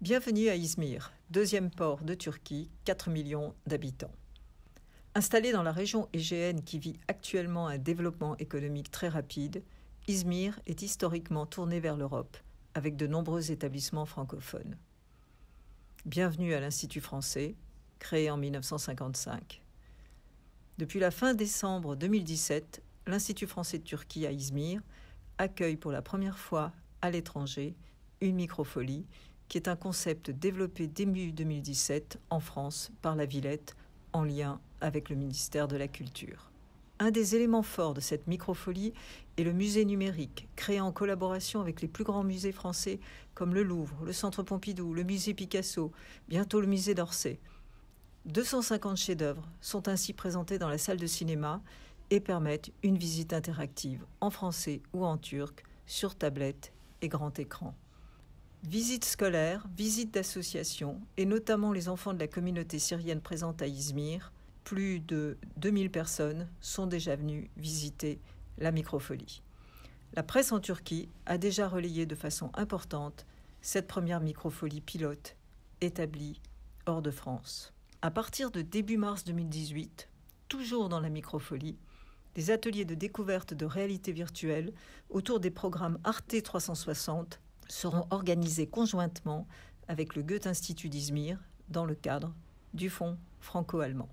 Bienvenue à Izmir, deuxième port de Turquie, 4 millions d'habitants. Installé dans la région égéenne qui vit actuellement un développement économique très rapide, Izmir est historiquement tourné vers l'Europe, avec de nombreux établissements francophones. Bienvenue à l'Institut français, créé en 1955. Depuis la fin décembre 2017, l'Institut français de Turquie à Izmir accueille pour la première fois à l'étranger une microfolie qui est un concept développé début 2017 en France par la Villette en lien avec le ministère de la Culture. Un des éléments forts de cette microfolie est le musée numérique, créé en collaboration avec les plus grands musées français comme le Louvre, le Centre Pompidou, le musée Picasso, bientôt le musée d'Orsay. 250 chefs-d'œuvre sont ainsi présentés dans la salle de cinéma et permettent une visite interactive en français ou en turc sur tablette et grand écran. Visites scolaires, visites d'associations, et notamment les enfants de la communauté syrienne présente à Izmir, plus de 2000 personnes sont déjà venues visiter la microfolie. La presse en Turquie a déjà relayé de façon importante cette première microfolie pilote établie hors de France. À partir de début mars 2018, toujours dans la microfolie, des ateliers de découverte de réalité virtuelle autour des programmes Arte 360 seront organisées conjointement avec le Goethe-Institut d'Izmir dans le cadre du Fonds franco-allemand.